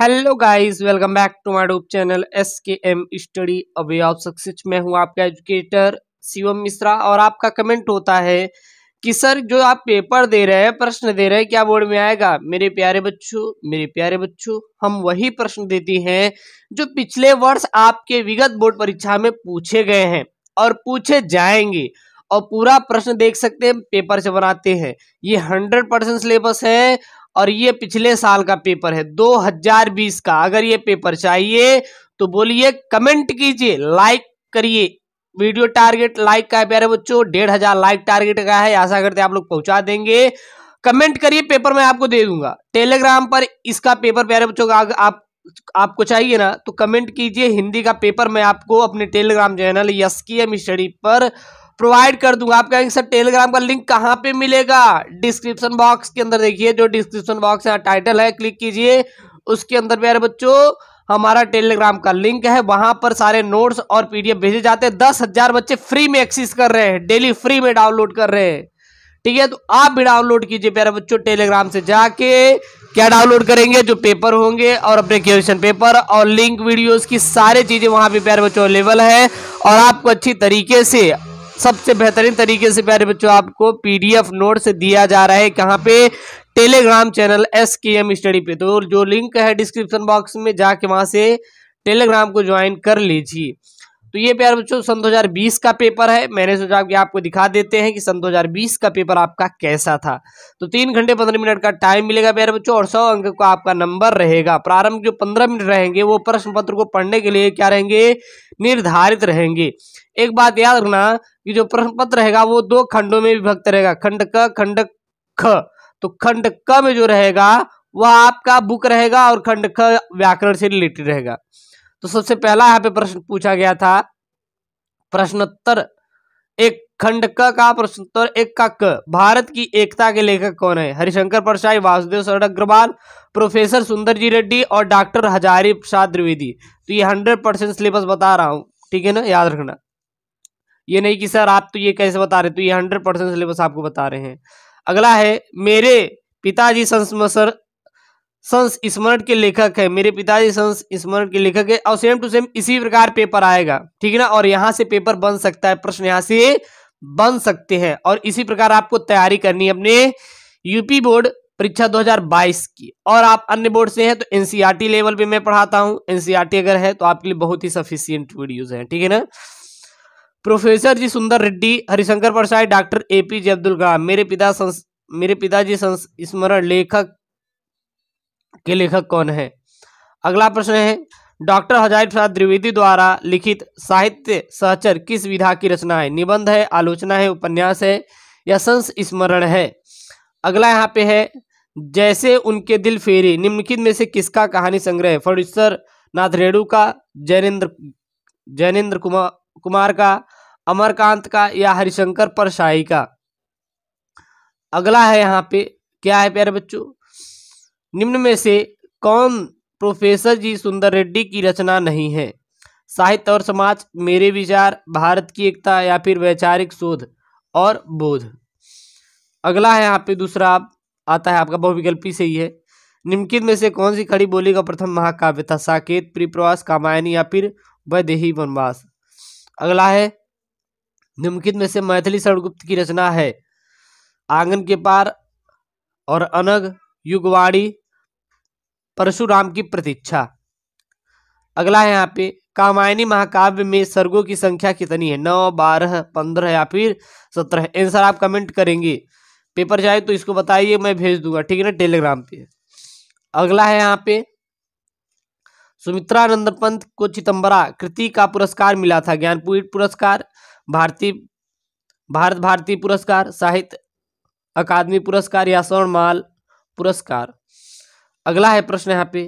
hello guys welcome back to my YouTube channel S K M study अभी आप success में हूँ आपका एजुकेटर शिवम मिश्रा और आपका कमेंट होता है कि सर जो आप पेपर दे रहे हैं प्रश्न दे रहे हैं क्या बोर्ड में आएगा मेरे प्यारे बच्चों मेरे प्यारे बच्चों हम वही प्रश्न देते हैं जो पिछले वर्ष आपके विगत बोर्ड परीक्षा में पूछे गए हैं और पूछे जाएंगे और पूरा प्रश्न देख सकते हैं पेपर से बनाते हैं ये हंड्रेड परसेंट सिलेबस है और ये पिछले साल का पेपर है 2020 का अगर ये पेपर चाहिए तो बोलिए कमेंट कीजिए लाइक करिए वीडियो टारगेट लाइक का है प्यारे बच्चों डेढ़ हजार लाइक टारगेट का है आशा करते आप लोग पहुंचा देंगे कमेंट करिए पेपर मैं आपको दे दूंगा टेलीग्राम पर इसका पेपर प्यारे बच्चों का आप आपको चाहिए ना तो कमेंट कीजिए हिंदी का पेपर मैं आपको अपने Telegram channel S K M study पर प्रोवाइड कर दूंगा आप कहेंगे सर टेलीग्राम का लिंक कहाँ पे मिलेगा डिस्क्रिप्शन बॉक्स के अंदर देखिए जो डिस्क्रिप्शन बॉक्स यहाँ टाइटल है क्लिक कीजिए उसके अंदर प्यारे बच्चों हमारा टेलीग्राम का लिंक है वहां पर सारे नोट्स और पीडीएफ भेजे जाते हैं दस हजार बच्चे फ्री में एक्सेस कर रहे हैं डेली फ्री में डाउनलोड कर रहे हैं ठीक है तो आप भी डाउनलोड कीजिए प्यारे बच्चों टेलीग्राम से जाके क्या डाउनलोड करेंगे जो पेपर होंगे और अपने क्वेश्चन पेपर और लिंक वीडियोस की सारी चीज़ें वहां पे प्यारे बच्चों अवेलेबल है और आपको अच्छी तरीके से सबसे बेहतरीन तरीके से प्यारे बच्चों आपको पीडीएफ नोट से दिया जा रहा है कहाँ पे Telegram channel S K M study पे तो जो लिंक है डिस्क्रिप्शन बॉक्स में जाके वहां से टेलीग्राम को ज्वाइन कर लीजिए तो ये प्यार बच्चों सन 2020 का पेपर है मैंने सोचा कि आपको दिखा देते हैं कि सन 2020 का पेपर आपका कैसा था तो तीन घंटे पंद्रह मिनट का टाइम मिलेगा प्यारे बच्चों और सौ अंक का आपका नंबर रहेगा प्रारंभ जो पंद्रह मिनट रहेंगे वो प्रश्न पत्र को पढ़ने के लिए क्या रहेंगे निर्धारित रहेंगे एक बात याद रखना कि जो प्रश्न पत्र रहेगा वो दो खंडों में विभक्त रहेगा खंड क खंड ख तो खंड क में जो रहेगा वह आपका बुक रहेगा और खंड ख व्याकरण से रिलेटेड रहेगा तो सबसे पहला यहाँ पे प्रश्न पूछा गया था प्रश्नोत्तर एक खंड क का प्रश्नोत्तर एक का क भारत की एकता के लेखक कौन है हरिशंकर परसाई वासुदेव शरण अग्रवाल प्रोफेसर सुंदर जी रेड्डी और डॉक्टर हजारी प्रसाद द्विवेदी तो ये हंड्रेड परसेंट सिलेबस बता रहा हूँ ठीक है ना याद रखना ये नहीं कि सर आप तो ये कैसे बता रहे तो ये हंड्रेड परसेंट सिलेबस आपको बता रहे हैं अगला है मेरे पिताजी संस्मसर संस स्मरण के लेखक है मेरे पिताजी संस स्मरण के लेखक है और सेम टू सेम इसी प्रकार पेपर आएगा ठीक है ना और यहाँ से पेपर बन सकता है प्रश्न यहाँ से बन सकते हैं और इसी प्रकार आपको तैयारी करनी है अपने यूपी बोर्ड परीक्षा 2022 की और आप अन्य बोर्ड से हैं तो एनसीईआरटी लेवल e पे मैं पढ़ाता हूँ एनसीईआरटी e अगर है तो आपके लिए बहुत ही सफिशियंट वीडियोज हैं ठीक है ना professor G Sundar Reddy Harishankar Prasad doctor A P J Abdul Kalam मेरे पिता मेरे पिताजी संस्मरण लेखक के लेखक कौन है अगला प्रश्न है डॉक्टर हजारी प्रसाद द्विवेदी द्वारा लिखित साहित्य सहचर किस विधा की रचना है निबंध है आलोचना है उपन्यास है या संस स्मरण है अगला यहाँ पे है जैसे उनके दिल फेरे निम्नलिखित में से किसका कहानी संग्रह है फणीश्वर नाथ रेणु का जैनेन्द्र जैनेन्द्र कुमार कुमार का अमरकांत का या हरिशंकर परसाई का अगला है यहाँ पे क्या है प्यारे बच्चों निम्न में से कौन प्रोफेसर जी सुंदर रेड्डी की रचना नहीं है साहित्य और समाज मेरे विचार भारत की एकता या फिर वैचारिक शोध और बोध अगला है यहाँ पे दूसरा आता है आपका बहुविकल्पी से ही है निम्नलिखित में से कौन सी खड़ी बोली का प्रथम महाकाव्य था साकेत प्रिप्रवास कामायनी या फिर वैदेही वनवास अगला है निम्नलिखित में से मैथिली सरगुप्त की रचना है आंगन के पार और अनग युगवाणी परशुराम की प्रतीक्षा अगला है यहाँ पे कामायनी महाकाव्य में सर्गों की संख्या कितनी है नौ बारह पंद्रह या फिर सत्रह आंसर आप कमेंट करेंगे पेपर जाए तो इसको बताइए मैं भेज दूंगा ठीक है ना टेलीग्राम पे अगला है यहाँ पे सुमित्रानंद पंत को चितंबरा कृति का पुरस्कार मिला था ज्ञानपीठ पुरस्कार भारतीय भारत भारती पुरस्कार साहित्य अकादमी पुरस्कार या स्वर्णमाल पुरस्कार अगला है प्रश्न यहाँ पे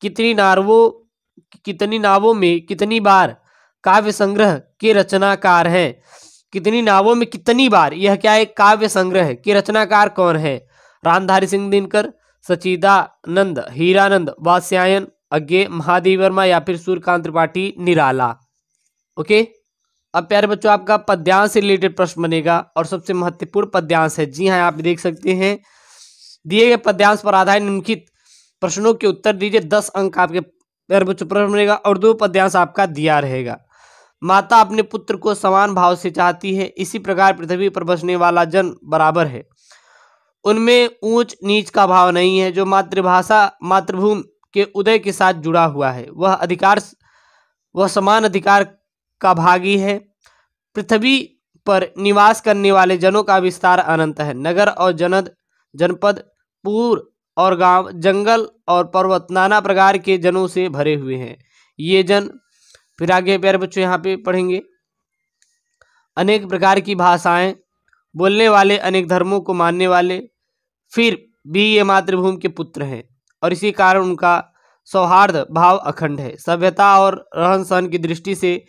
कितनी नारवो कितनी नावों में कितनी बार काव्य संग्रह के रचनाकार हैं कितनी नावों में कितनी बार यह क्या है काव्य संग्रह के रचनाकार कौन है रामधारी सिंह दिनकर सचिदानंद हीरानंद वास्यायन अज्ञे महादेव वर्मा या फिर सूर्यकांत त्रिपाठी निराला ओके अब प्यारे बच्चों आपका पद्यांश से रिलेटेड प्रश्न बनेगा और सबसे महत्वपूर्ण पद्यांश है जी हाँ आप देख सकते हैं दिए गए पद्यांश पर आधारित निम्नलिखित प्रश्नों के उत्तर दीजिए दस अंक आपके सर्वोच्च प्रश्न रहेगा और दो पद्यांश आपका दिया रहेगा माता अपने पुत्र को समान भाव से चाहती है इसी प्रकार पृथ्वी पर बसने वाला जन बराबर है उनमें ऊंच नीच का भाव नहीं है जो मातृभाषा मातृभूमि के उदय के साथ जुड़ा हुआ है वह अधिकार वह समान अधिकार का भागी है पृथ्वी पर निवास करने वाले जनों का विस्तार अनंत है नगर और जनद जनपद पूर्व और गांव जंगल और पर्वत नाना प्रकार के जनों से भरे हुए हैं ये जन फिर आगे प्यारे बच्चों यहाँ पे पढ़ेंगे अनेक प्रकार की भाषाएं बोलने वाले अनेक धर्मों को मानने वाले फिर भी ये मातृभूमि के पुत्र हैं और इसी कारण उनका सौहार्द भाव अखंड है सभ्यता और रहन सहन की दृष्टि से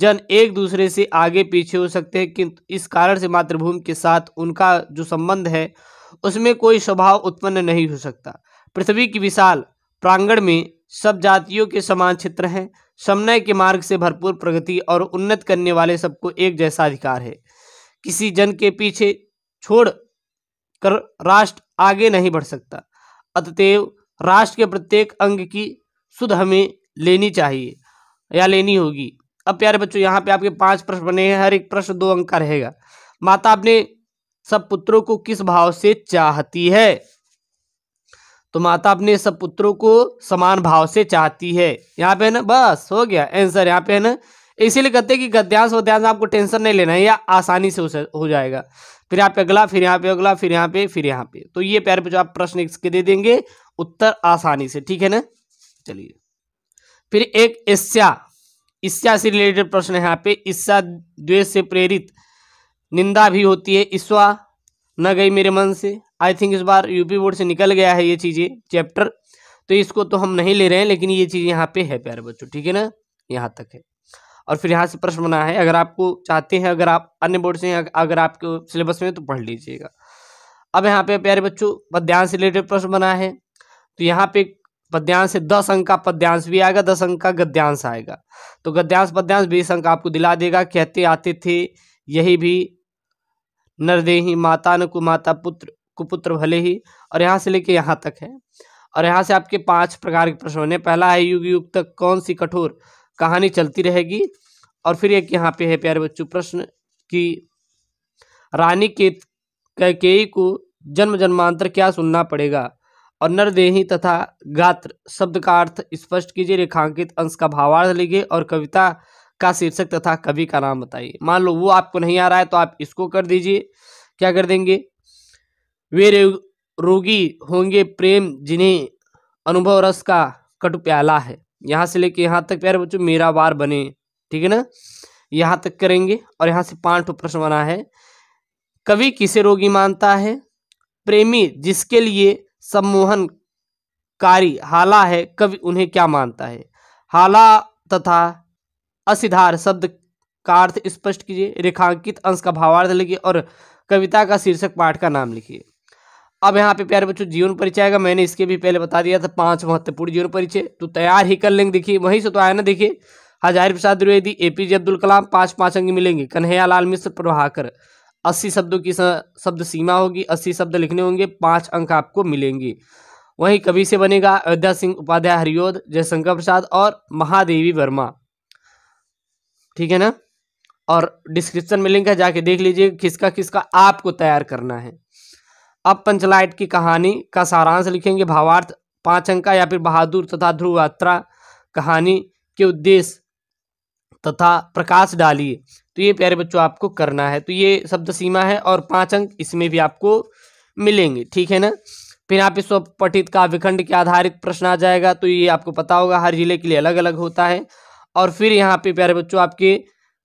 जन एक दूसरे से आगे पीछे हो सकते हैं किंतु इस कारण से मातृभूमि के साथ उनका जो संबंध है उसमें कोई स्वभाव उत्पन्न नहीं हो सकता पृथ्वी की विशाल प्रांगण में सब जातियों के समान क्षेत्र हैं समन्वय के मार्ग से भरपूर प्रगति और उन्नत करने वाले सबको एक जैसा अधिकार है किसी जन के पीछे छोड़ कर राष्ट्र आगे नहीं बढ़ सकता अतएव राष्ट्र के प्रत्येक अंग की सुध हमें लेनी चाहिए या लेनी होगी अब प्यारे बच्चों यहाँ पे आपके पांच प्रश्न बने हैं हर एक प्रश्न दो अंक का रहेगा माता अपने सब पुत्रों को किस भाव से चाहती है तो माता अपने सब पुत्रों को समान भाव से चाहती है यहाँ पे है ना बस हो गया आंसर यहाँ पे है ना इसीलिए कहते हैं कि गद्यांश वद्यांश आपको टेंशन नहीं लेना है या आसानी से हो जाएगा फिर यहाँ पे अगला फिर यहाँ पे अगला फिर यहाँ पे फिर यहाँ पे तो ये प्यार बच्चों आप प्रश्न इसके दे देंगे उत्तर आसानी से ठीक है ना चलिए फिर एक ईस्या ईस्या से रिलेटेड प्रश्न है यहाँ पे ईस्या द्वेष से प्रेरित निंदा भी होती है ईश्वा न गई मेरे मन से आई थिंक इस बार यूपी बोर्ड से निकल गया है ये चीज़ें चैप्टर तो इसको तो हम नहीं ले रहे हैं लेकिन ये चीज़ यहाँ पे है प्यारे बच्चों ठीक है ना यहाँ तक है और फिर यहाँ से प्रश्न बना है अगर आपको चाहते हैं अगर आप अन्य बोर्ड से अगर आपके सिलेबस में तो पढ़ लीजिएगा अब यहाँ पे प्यारे बच्चों पद्यांश से रिलेटेड प्रश्न बना है तो यहाँ पे पद्यांश से दस अंक का पद्यांश भी आएगा दस अंक का गद्यांश आएगा तो गद्यांश पद्यांश बीस अंक आपको दिला देगा कहते आते थे यही भी नर देही माता न कुमाता पुत्र कुपुत्र भले ही और यहाँ से लेके यहाँ तक है और यहाँ से आपके पांच प्रकार के प्रश्न होने पहला है युग युग तक कौन सी कठोर कहानी चलती रहेगी और फिर एक यहाँ पे है प्यारे बच्चों प्रश्न कि रानी के कैकेयी को जन्म जन्मांतर क्या सुनना पड़ेगा और नरदेही तथा गात्र शब्द का अर्थ स्पष्ट कीजिए रेखांकित अंश का भावार्थ लिखिए और कविता का शीर्षक तथा कवि का नाम बताइए मान लो वो आपको नहीं आ रहा है तो आप इसको कर दीजिए क्या कर देंगे वे रोगी होंगे प्रेम जिन्हें अनुभव रस का कटु प्याला है यहाँ से लेके यहाँ तक प्यारे बच्चों मेरा बार बने ठीक है ना यहाँ तक करेंगे और यहाँ से पांच प्रश्न बना है कवि किसे रोगी मानता है प्रेमी जिसके लिए सम्मोहन कारी हाला है कवि उन्हें क्या मानता है हाला तथा असिधार शब्द का अर्थ स्पष्ट कीजिए रेखांकित अंश का भावार्थ लिखिए और कविता का शीर्षक पाठ का नाम लिखिए अब यहाँ पे प्यारे बच्चों जीवन परिचय का मैंने इसके भी पहले बता दिया था पांच महत्वपूर्ण जीवन परिचय तो तैयार ही कर लेंगे देखिए वहीं से तो आया ना देखिए Hazari Prasad Dwivedi A P J Abdul Kalam पाँच पाँच अंग मिलेंगे कन्हैया लाल मिश्र प्रभाकर अस्सी शब्दों की शब्द सीमा होगी अस्सी शब्द लिखने होंगे पाँच अंक आपको मिलेंगे वहीं कवि से बनेगा अयोध्या सिंह उपाध्याय हरिओद जयशंकर प्रसाद और महादेवी वर्मा ठीक है ना और डिस्क्रिप्शन में लिंक है जाके देख लीजिए किसका किसका आपको तैयार करना है अब पंचलाइट की कहानी का सारांश लिखेंगे भावार्थ पांच अंका या फिर बहादुर तथा ध्रुव यात्रा कहानी के उद्देश्य तथा प्रकाश डालिए तो ये प्यारे बच्चों आपको करना है तो ये शब्द सीमा है और पांच अंक इसमें भी आपको मिलेंगे ठीक है ना फिर आप इस पठित का विखंड के आधारित प्रश्न आ जाएगा तो ये आपको पता होगा हर जिले के लिए अलग अलग होता है और फिर यहाँ पे प्यारे बच्चों आपके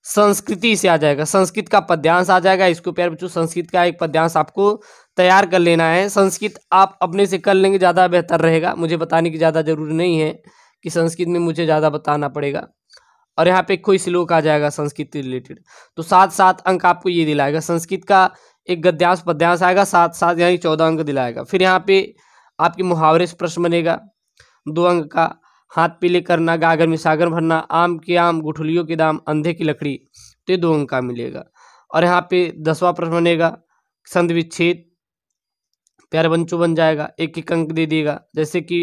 संस्कृति से आ जाएगा संस्कृत का पद्यांश आ जाएगा इसको प्यारे बच्चों संस्कृत का एक पद्यांश आपको तैयार कर लेना है संस्कृत आप अपने से कर लेंगे ज़्यादा बेहतर रहेगा मुझे बताने की ज़्यादा ज़रूरी नहीं है कि संस्कृत में मुझे ज़्यादा बताना पड़ेगा और यहाँ पे कोई श्लोक आ जाएगा संस्कृत रिलेटेड तो सात सात अंक आपको ये दिलाएगा संस्कृत का एक गद्यांश पद्यांश आएगा सात सात यानी चौदह अंक दिलाएगा फिर यहाँ पे आपके मुहावरे से प्रश्न बनेगा दो अंक का हाथ पीले करना गागर में सागर भरना आम के आम गुठलियों के दाम अंधे की लकड़ी तो ये दो अंक का मिलेगा और यहाँ पे दसवां प्रश्न बनेगा संध विच्छेद प्यारे बंचू बन जाएगा एक एक अंक दे दिएगा जैसे कि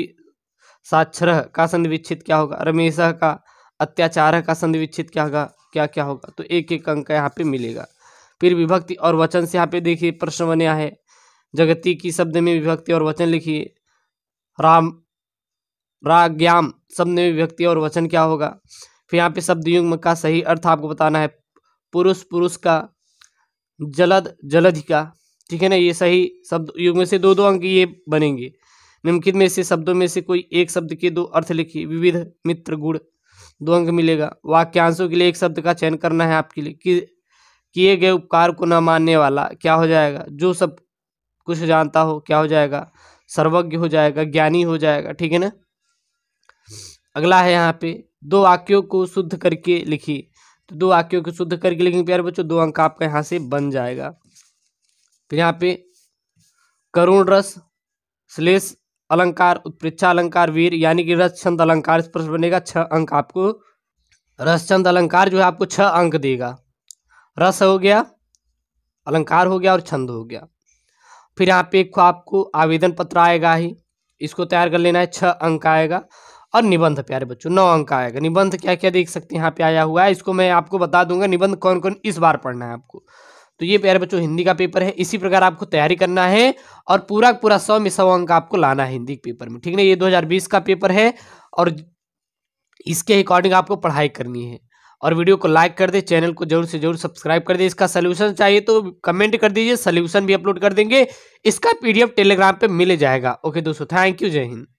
साक्षर का संध विच्छेद क्या होगा रमेश का अत्याचार का संध विच्छेद क्या होगा क्या क्या होगा तो एक एक अंक यहाँ पे मिलेगा फिर विभक्ति और वचन से यहाँ पे देखिए प्रश्न बने है जगती की शब्द में विभक्ति और वचन लिखिए राम राग्याम शब्द में व्यक्ति और वचन क्या होगा फिर यहाँ पे शब्द युग्म का सही अर्थ आपको बताना है पुरुष पुरुष का जलद जलधि का ठीक है ना ये सही शब्द युग में से दो दो अंक ये बनेंगे निम्नलिखित में से शब्दों में से कोई एक शब्द के दो अर्थ लिखिए विविध मित्र गुण दो अंक मिलेगा वाक्यांशों के लिए एक शब्द का चयन करना है आपके लिए कि किए गए उपकार को न मानने वाला क्या हो जाएगा जो सब कुछ जानता हो क्या हो जाएगा सर्वज्ञ हो जाएगा ज्ञानी हो जाएगा ठीक है ना अगला है यहाँ पे दो वाक्यों को शुद्ध करके लिखिए तो दो वाक्यों को शुद्ध करके लिखेंगे प्यारे बच्चों दो अंक आपका यहाँ से बन जाएगा फिर यहाँ पे करुण रस श्लेष अलंकार उत्प्रेक्षा अलंकार वीर यानी कि रस छंद अलंकार प्रश्न बनेगा छ अंक आपको रस छंद अलंकार जो है आपको छ अंक देगा रस हो गया अलंकार हो गया और छंद हो गया फिर यहाँ पे एक आपको आवेदन पत्र आएगा ही इसको तैयार कर लेना है छह अंक आएगा और निबंध प्यारे बच्चों नौ अंक आएगा निबंध क्या क्या देख सकते हैं यहाँ पे आया हुआ है इसको मैं आपको बता दूंगा निबंध कौन कौन इस बार पढ़ना है आपको तो ये प्यारे बच्चों हिंदी का पेपर है इसी प्रकार आपको तैयारी करना है और पूरा पूरा सौ में सौ अंक आपको लाना है हिंदी पेपर में ठीक है ये दो का पेपर है और इसके अकॉर्डिंग आपको पढ़ाई करनी है और वीडियो को लाइक कर दे चैनल को जरूर से जरूर सब्सक्राइब कर दे इसका सोल्यूशन चाहिए तो कमेंट कर दीजिए सोल्यूशन भी अपलोड कर देंगे इसका पीडीएफ टेलीग्राम पे मिल जाएगा ओके दोस्तों थैंक यू जय हिंद